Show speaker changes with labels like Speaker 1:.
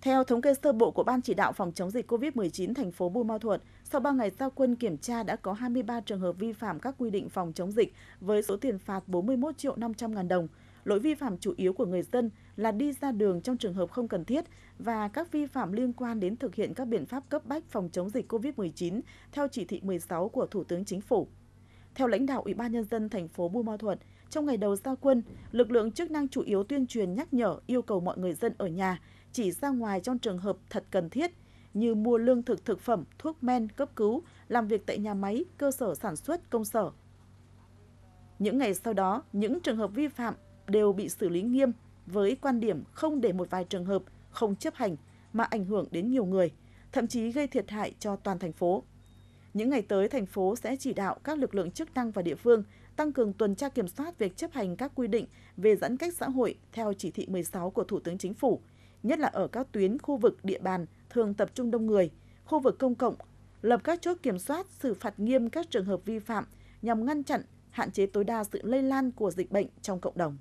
Speaker 1: Theo thống kê sơ bộ của Ban chỉ đạo phòng chống dịch COVID-19 thành phố Buôn Ma Thuột, sau 3 ngày giao quân kiểm tra đã có 23 trường hợp vi phạm các quy định phòng chống dịch với số tiền phạt 41 triệu 500 ngàn đồng. Lỗi vi phạm chủ yếu của người dân là đi ra đường trong trường hợp không cần thiết và các vi phạm liên quan đến thực hiện các biện pháp cấp bách phòng chống dịch COVID-19 theo chỉ thị 16 của Thủ tướng Chính phủ. Theo lãnh đạo Ủy ban nhân dân thành phố Buôn Ma Thuột, trong ngày đầu ra quân, lực lượng chức năng chủ yếu tuyên truyền nhắc nhở yêu cầu mọi người dân ở nhà chỉ ra ngoài trong trường hợp thật cần thiết như mua lương thực thực phẩm, thuốc men cấp cứu, làm việc tại nhà máy, cơ sở sản xuất, công sở. Những ngày sau đó, những trường hợp vi phạm đều bị xử lý nghiêm với quan điểm không để một vài trường hợp không chấp hành mà ảnh hưởng đến nhiều người, thậm chí gây thiệt hại cho toàn thành phố. Những ngày tới, thành phố sẽ chỉ đạo các lực lượng chức năng và địa phương tăng cường tuần tra kiểm soát việc chấp hành các quy định về giãn cách xã hội theo chỉ thị 16 của Thủ tướng Chính phủ, nhất là ở các tuyến khu vực địa bàn thường tập trung đông người, khu vực công cộng, lập các chốt kiểm soát xử phạt nghiêm các trường hợp vi phạm nhằm ngăn chặn, hạn chế tối đa sự lây lan của dịch bệnh trong cộng đồng.